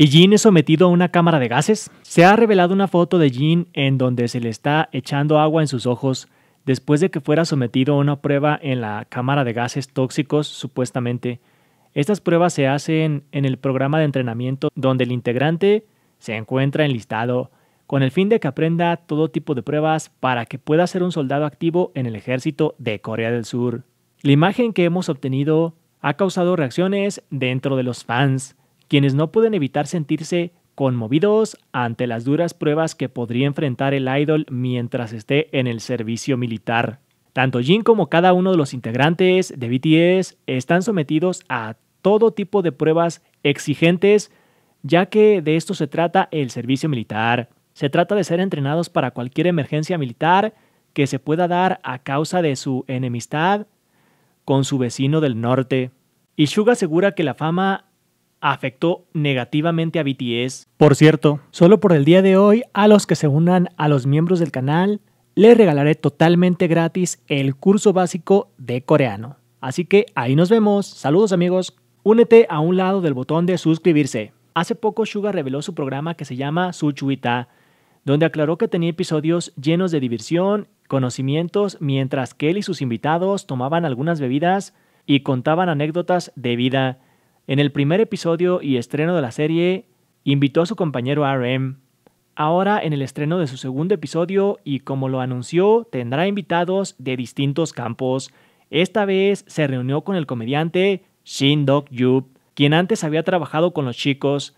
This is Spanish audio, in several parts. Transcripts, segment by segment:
y Jin es sometido a una cámara de gases. Se ha revelado una foto de Jin en donde se le está echando agua en sus ojos después de que fuera sometido a una prueba en la cámara de gases tóxicos, supuestamente. Estas pruebas se hacen en el programa de entrenamiento donde el integrante se encuentra enlistado con el fin de que aprenda todo tipo de pruebas para que pueda ser un soldado activo en el ejército de Corea del Sur. La imagen que hemos obtenido ha causado reacciones dentro de los fans, quienes no pueden evitar sentirse conmovidos ante las duras pruebas que podría enfrentar el idol mientras esté en el servicio militar. Tanto Jin como cada uno de los integrantes de BTS están sometidos a todo tipo de pruebas exigentes, ya que de esto se trata el servicio militar. Se trata de ser entrenados para cualquier emergencia militar que se pueda dar a causa de su enemistad con su vecino del norte. Y Suga asegura que la fama afectó negativamente a BTS. Por cierto, solo por el día de hoy, a los que se unan a los miembros del canal, les regalaré totalmente gratis el curso básico de coreano. Así que ahí nos vemos. Saludos amigos. Únete a un lado del botón de suscribirse. Hace poco Suga reveló su programa que se llama Suchuita, donde aclaró que tenía episodios llenos de diversión, conocimientos, mientras que él y sus invitados tomaban algunas bebidas y contaban anécdotas de vida. En el primer episodio y estreno de la serie, invitó a su compañero RM. Ahora, en el estreno de su segundo episodio y como lo anunció, tendrá invitados de distintos campos. Esta vez se reunió con el comediante Shin Dog Yup, quien antes había trabajado con los chicos.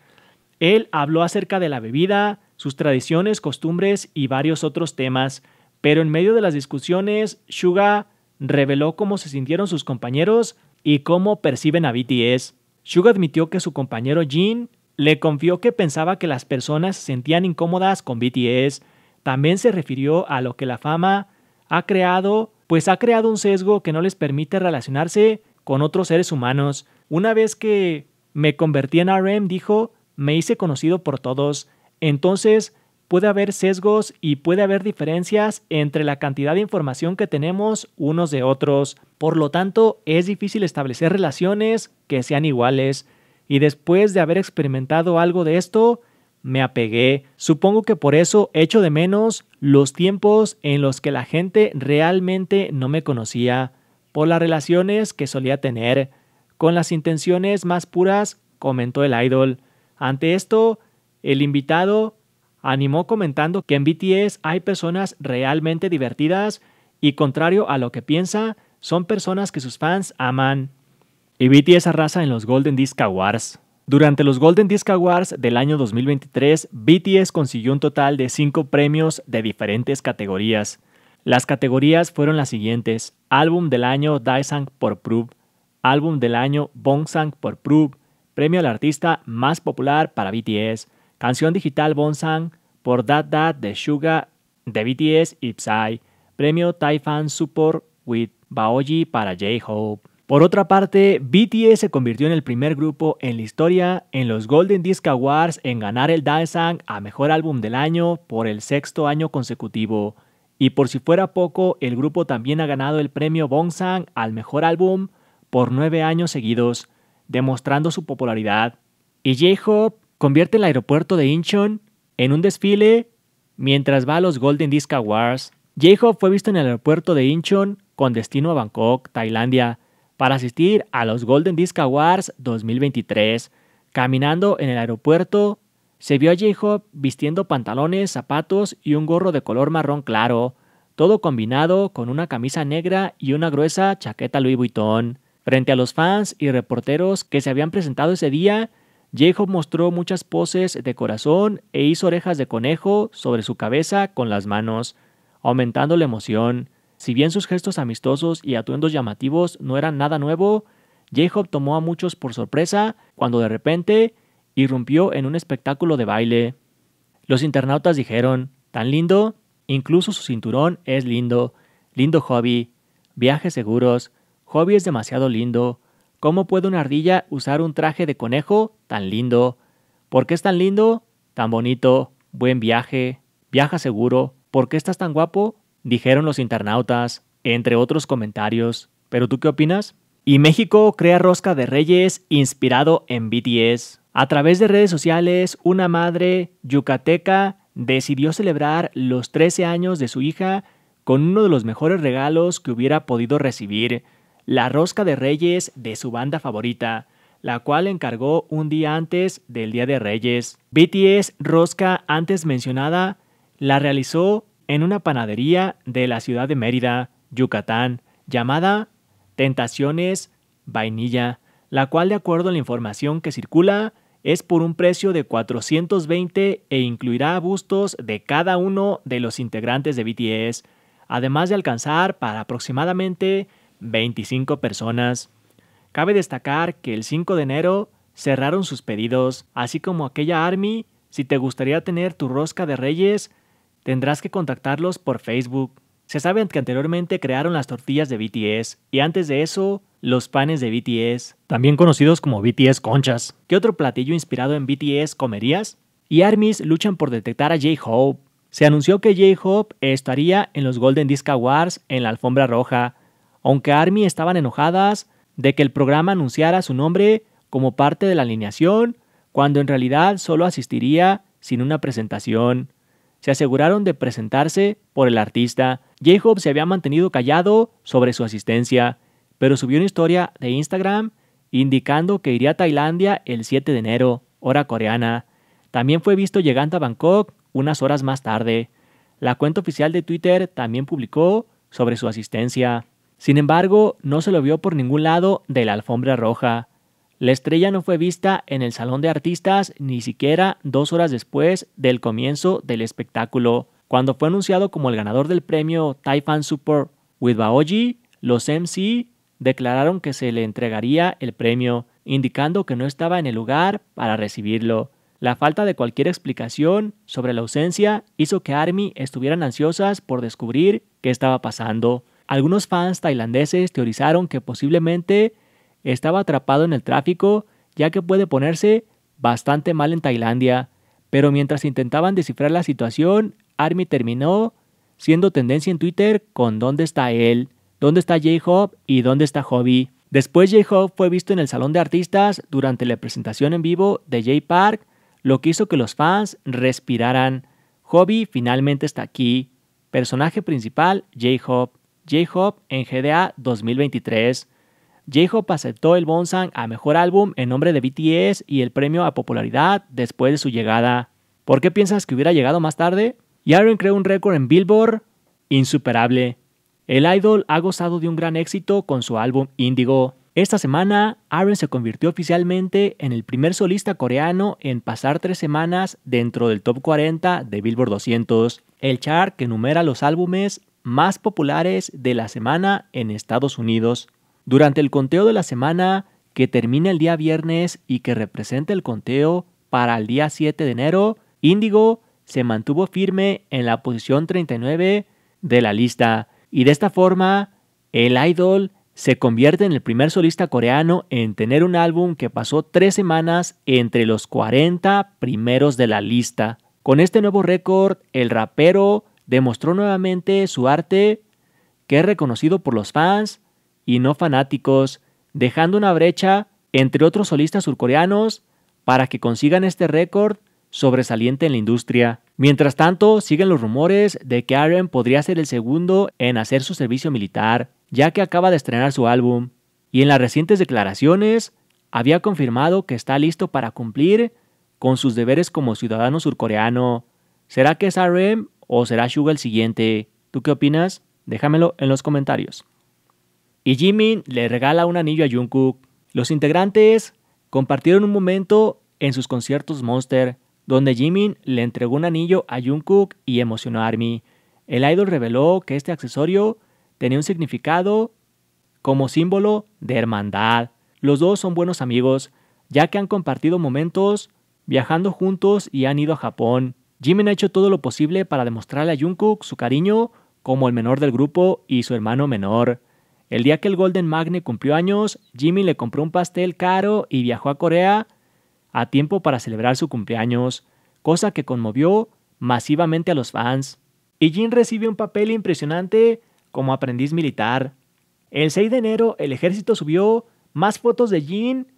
Él habló acerca de la bebida, sus tradiciones, costumbres y varios otros temas, pero en medio de las discusiones, Suga reveló cómo se sintieron sus compañeros y cómo perciben a BTS. Shug admitió que su compañero Jin le confió que pensaba que las personas se sentían incómodas con BTS. También se refirió a lo que la fama ha creado, pues ha creado un sesgo que no les permite relacionarse con otros seres humanos. Una vez que me convertí en RM, dijo, me hice conocido por todos. Entonces puede haber sesgos y puede haber diferencias entre la cantidad de información que tenemos unos de otros. Por lo tanto, es difícil establecer relaciones que sean iguales. Y después de haber experimentado algo de esto, me apegué. Supongo que por eso echo de menos los tiempos en los que la gente realmente no me conocía, por las relaciones que solía tener, con las intenciones más puras, comentó el idol. Ante esto, el invitado animó comentando que en BTS hay personas realmente divertidas y contrario a lo que piensa, son personas que sus fans aman. Y BTS arrasa en los Golden Disc Awards. Durante los Golden Disc Awards del año 2023, BTS consiguió un total de cinco premios de diferentes categorías. Las categorías fueron las siguientes: Álbum del año Daesang por Proof, Álbum del año Bongsang por Proof, Premio al artista más popular para BTS, Canción digital Bonsang por That That de Suga de BTS y Psy. Premio Taifan Support with Baoji para J-Hope. Por otra parte, BTS se convirtió en el primer grupo en la historia en los Golden Disc Awards en ganar el Daesang a Mejor Álbum del Año por el sexto año consecutivo. Y por si fuera poco, el grupo también ha ganado el premio Bonsang al Mejor Álbum por nueve años seguidos, demostrando su popularidad. Y J-Hope convierte el aeropuerto de Incheon en un desfile mientras va a los Golden Disc Awards. J-Hope fue visto en el aeropuerto de Incheon con destino a Bangkok, Tailandia, para asistir a los Golden Disc Awards 2023. Caminando en el aeropuerto, se vio a J-Hope vistiendo pantalones, zapatos y un gorro de color marrón claro, todo combinado con una camisa negra y una gruesa chaqueta Louis Vuitton. Frente a los fans y reporteros que se habían presentado ese día, Jacob mostró muchas poses de corazón e hizo orejas de conejo sobre su cabeza con las manos, aumentando la emoción. Si bien sus gestos amistosos y atuendos llamativos no eran nada nuevo, Jacob tomó a muchos por sorpresa cuando de repente irrumpió en un espectáculo de baile. Los internautas dijeron, tan lindo, incluso su cinturón es lindo, lindo hobby, viajes seguros, hobby es demasiado lindo, ¿Cómo puede una ardilla usar un traje de conejo tan lindo? ¿Por qué es tan lindo? Tan bonito, buen viaje, viaja seguro. ¿Por qué estás tan guapo? Dijeron los internautas, entre otros comentarios. ¿Pero tú qué opinas? Y México crea rosca de reyes inspirado en BTS. A través de redes sociales, una madre yucateca decidió celebrar los 13 años de su hija con uno de los mejores regalos que hubiera podido recibir la rosca de reyes de su banda favorita, la cual encargó un día antes del Día de Reyes. BTS Rosca antes mencionada la realizó en una panadería de la ciudad de Mérida, Yucatán, llamada Tentaciones Vainilla, la cual de acuerdo a la información que circula es por un precio de 420 e incluirá bustos de cada uno de los integrantes de BTS, además de alcanzar para aproximadamente 25 personas. Cabe destacar que el 5 de enero cerraron sus pedidos, así como aquella Army, si te gustaría tener tu rosca de reyes, tendrás que contactarlos por Facebook. Se sabe que anteriormente crearon las tortillas de BTS y antes de eso, los panes de BTS, también conocidos como BTS conchas. ¿Qué otro platillo inspirado en BTS comerías? Y ARMYs luchan por detectar a J-Hope. Se anunció que J-Hope estaría en los Golden Disc Awards en la alfombra roja, aunque Army estaban enojadas de que el programa anunciara su nombre como parte de la alineación, cuando en realidad solo asistiría sin una presentación. Se aseguraron de presentarse por el artista. J-Hope se había mantenido callado sobre su asistencia, pero subió una historia de Instagram indicando que iría a Tailandia el 7 de enero, hora coreana. También fue visto llegando a Bangkok unas horas más tarde. La cuenta oficial de Twitter también publicó sobre su asistencia. Sin embargo, no se lo vio por ningún lado de la alfombra roja. La estrella no fue vista en el Salón de Artistas ni siquiera dos horas después del comienzo del espectáculo, cuando fue anunciado como el ganador del premio Taifan Super. With Baoji, los MC declararon que se le entregaría el premio, indicando que no estaba en el lugar para recibirlo. La falta de cualquier explicación sobre la ausencia hizo que Army estuvieran ansiosas por descubrir qué estaba pasando. Algunos fans tailandeses teorizaron que posiblemente estaba atrapado en el tráfico, ya que puede ponerse bastante mal en Tailandia, pero mientras intentaban descifrar la situación, Army terminó siendo tendencia en Twitter con ¿Dónde está él? ¿Dónde está J-Hope? ¿Y dónde está Hobby? Después J-Hope fue visto en el Salón de Artistas durante la presentación en vivo de J Park, lo que hizo que los fans respiraran. Hobby finalmente está aquí. Personaje principal, J-Hope j hope en GDA 2023. J-Hop aceptó el Bonsang a Mejor Álbum en nombre de BTS y el premio a popularidad después de su llegada. ¿Por qué piensas que hubiera llegado más tarde? Aaron creó un récord en Billboard insuperable. El idol ha gozado de un gran éxito con su álbum Indigo. Esta semana, Aaron se convirtió oficialmente en el primer solista coreano en pasar tres semanas dentro del top 40 de Billboard 200, el chart que numera los álbumes más populares de la semana en Estados Unidos. Durante el conteo de la semana, que termina el día viernes y que representa el conteo para el día 7 de enero, Índigo se mantuvo firme en la posición 39 de la lista y de esta forma el idol se convierte en el primer solista coreano en tener un álbum que pasó tres semanas entre los 40 primeros de la lista. Con este nuevo récord, el rapero demostró nuevamente su arte, que es reconocido por los fans y no fanáticos, dejando una brecha entre otros solistas surcoreanos para que consigan este récord sobresaliente en la industria. Mientras tanto, siguen los rumores de que Aaron podría ser el segundo en hacer su servicio militar, ya que acaba de estrenar su álbum, y en las recientes declaraciones había confirmado que está listo para cumplir con sus deberes como ciudadano surcoreano. ¿Será que es RM ¿O será Suga el siguiente? ¿Tú qué opinas? Déjamelo en los comentarios. Y Jimin le regala un anillo a Jungkook. Los integrantes compartieron un momento en sus conciertos Monster, donde Jimin le entregó un anillo a Jungkook y emocionó a Army. El idol reveló que este accesorio tenía un significado como símbolo de hermandad. Los dos son buenos amigos, ya que han compartido momentos viajando juntos y han ido a Japón. Jimin ha hecho todo lo posible para demostrarle a Jungkook su cariño como el menor del grupo y su hermano menor. El día que el Golden Magne cumplió años, Jimin le compró un pastel caro y viajó a Corea a tiempo para celebrar su cumpleaños, cosa que conmovió masivamente a los fans. Y Jin recibe un papel impresionante como aprendiz militar. El 6 de enero, el ejército subió más fotos de Jin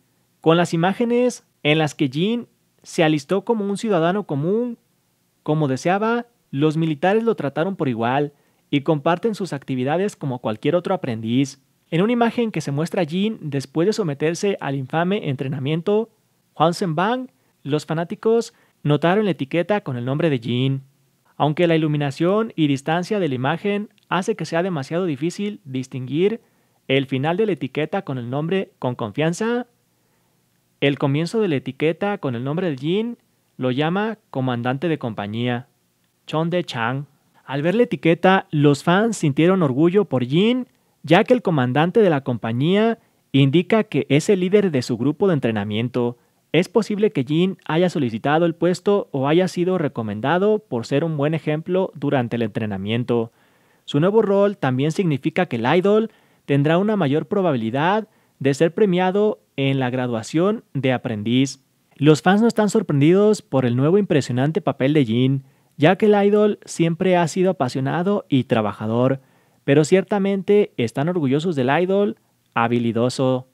con las imágenes en las que Jin se alistó como un ciudadano común como deseaba, los militares lo trataron por igual y comparten sus actividades como cualquier otro aprendiz. En una imagen que se muestra a Jin después de someterse al infame entrenamiento, juan Bang, los fanáticos notaron la etiqueta con el nombre de Jin. Aunque la iluminación y distancia de la imagen hace que sea demasiado difícil distinguir el final de la etiqueta con el nombre con confianza, el comienzo de la etiqueta con el nombre de Jin lo llama comandante de compañía, Chon De Chang. Al ver la etiqueta, los fans sintieron orgullo por Jin, ya que el comandante de la compañía indica que es el líder de su grupo de entrenamiento. Es posible que Jin haya solicitado el puesto o haya sido recomendado por ser un buen ejemplo durante el entrenamiento. Su nuevo rol también significa que el idol tendrá una mayor probabilidad de ser premiado en la graduación de aprendiz. Los fans no están sorprendidos por el nuevo impresionante papel de Jin, ya que el idol siempre ha sido apasionado y trabajador, pero ciertamente están orgullosos del idol habilidoso,